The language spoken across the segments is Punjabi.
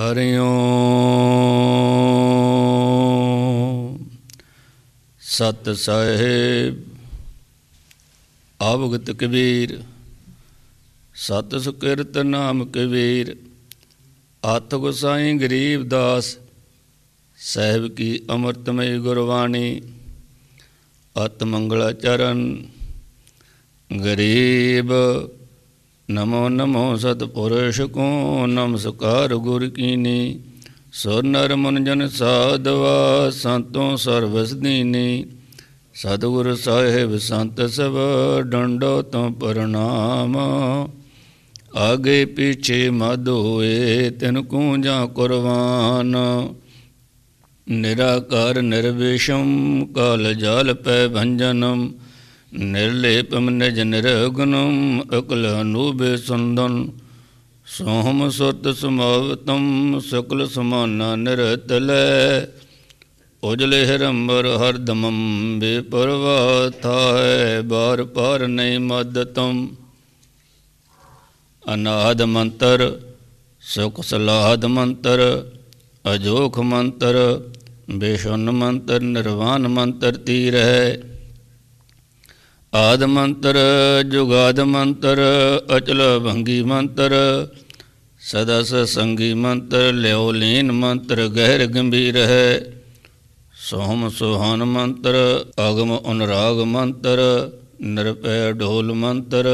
ਹਰਿਉ ਸਤ ਸਹਿਬ ਆਵਗਤ ਕਬੀਰ ਸਤ ਸੁਕਿਰਤ ਨਾਮ ਕਬੀਰ ਆਤ ਗੁਸਾਈ ਗਰੀਬ ਦਾਸ ਸਹਿਬ ਕੀ ਅਮਰਤਮਈ ਗੁਰਬਾਣੀ ਆਤ ਮੰਗਲਾ ਚਰਨ ਗਰੀਬ ਨਮੋ ਨਮੋ ਸਤਪੁਰਸ਼ ਕੋ ਨਮਸਕਾਰ ਗੁਰ ਕੀਨੀ ਸੋ ਨਰ ਮਨ ਜਨ ਸਾਧਵਾ ਸੰਤੋ ਸਰਵਸ ਦੀਨੀ ਸਤਿਗੁਰ ਸਾਹਿਬ ਸੰਤ ਸਭ ਡੰਡੋ ਤੋਂ ਪ੍ਰਣਾਮ ਅਗੇ ਪਿਛੇ ਮਦ ਹੋਏ ਤਿਨ ਕੋ ਜਾਂ ਕੁਰਬਾਨ ਨਿਰਾਕਾਰ ਨਿਰਵੇਸ਼ਮ ਕਾਲ ਜਾਲ ਪੈ ਭੰਜਨਮ ਨਿਰਲੇਪਮ ਨਿਜ ਨਿਰਗੁਣਮ ਅਕਲ ਅਨੂਬੇ ਸੰਦਨ ਸੋਹਮ ਸਤ ਸਮਵਤਮ ਸਕਲ ਸਮਾਨਾ ਨਿਰਤਲੈ ਉਜਲੇ ਹਰੰਬਰ ਹਰਦਮੰ ਬੇਪਰਵਾ ਥਾਇ ਬਾਰ ਪਰ ਨਹੀਂ ਮਦਤਮ ਅਨਾਦ ਮੰਤਰ ਸੁਖ ਸਲਾਦ ਮੰਤਰ ਅਜੋਖ ਮੰਤਰ ਬੇਸ਼ੁਨ ਮੰਤਰ ਨਿਰਵਾਨ ਮੰਤਰ ਤੀਰ ਹੈ ਆਦ ਮੰਤਰ ਜੁਗਾਦ ਮੰਤਰ ਅਚਲ ਭੰਗੀ ਮੰਤਰ ਸਦਸ ਸੰਗੀ ਮੰਤਰ ਲਿਓ ਲੀਨ ਮੰਤਰ ਗਹਿਰ ਗੰਭੀਰ ਹੈ ਸੋਹਮ ਸੁਹਾਨ ਮੰਤਰ ਅਗਮ ਅਨਰਾਗ ਮੰਤਰ ਨਿਰਪੈ ਢੋਲ ਮੰਤਰ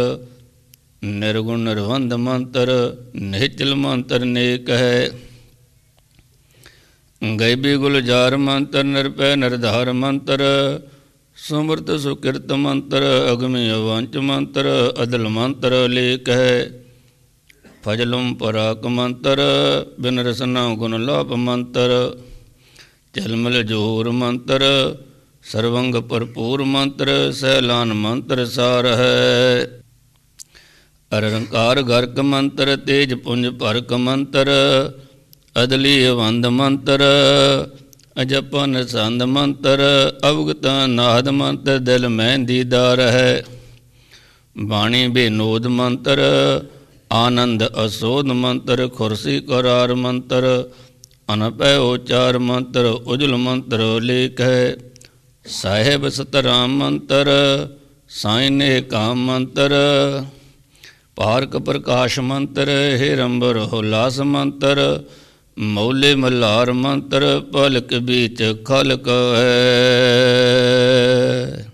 ਨਿਰਗੁਣ ਨਿਰਵੰਦ ਮੰਤਰ ਨਿਹਚਲ ਮੰਤਰ ਨੇਕ ਹੈ ਗੈਬੀ ਗੁਲਜਾਰ ਮੰਤਰ ਨਿਰਪੈ ਨਿਰਧਾਰ ਮੰਤਰ ਸਮਰਤ ਸੁਕਿਰਤ ਮੰਤਰ ਅਗਮੇ ਅਵੰਚ ਮੰਤਰ ਅਦਲ ਮੰਤਰ ਲੇਖ ਹੈ ਫਜਲਮ ਪਰਾਕ ਮੰਤਰ ਬਿਨ ਰਸਨਾ ਗੁਣ ਲੋਪ ਮੰਤਰ ਚਲਮਲ ਜੋਰ ਮੰਤਰ ਸਰਵੰਗ ਭਰਪੂਰ ਮੰਤਰ ਸਹਿਲਾਨ ਮੰਤਰ ਸਾਰ ਹੈ ਅਰੰਕਾਰ ਗਰਕ ਮੰਤਰ ਤੇਜ ਪੁੰਜ ਭਰਕ ਮੰਤਰ ਅਦਲੀ ਵੰਦ ਮੰਤਰ ਅਜਪਨ ਸੰਦ ਮੰਤਰ ਅਵਗਤ ਨਾਦ ਮੰਤਰ ਦਿਲ ਮੈਂ ਦੀਦਾਰ ਹੈ ਬਾਣੀ ਬੇਨੋਦ ਮੰਤਰ ਆਨੰਦ ਅਸੋਧ ਮੰਤਰ ਖੁਰਸੀ ਕਰਾਰ ਮੰਤਰ ਅਨਪੈ ਉਚਾਰ ਮੰਤਰ ਉਜਲ ਮੰਤਰ ਲੇਖ ਹੈ ਸਾਹਿਬ ਸਤਰਾਮ ਮੰਤਰ ਸਾਇਨੇ ਕਾਮ ਮੰਤਰ ਭਾਰਕ ਪ੍ਰਕਾਸ਼ ਮੰਤਰ ਹੇ ਰੰਬਰ ਹੁਲਾਸ ਮੰਤਰ ਮੌਲੇ ਮਲਾਰ ਮੰਤਰ ਪਲਕ ਵਿੱਚ ਖਲਕ ਹੈ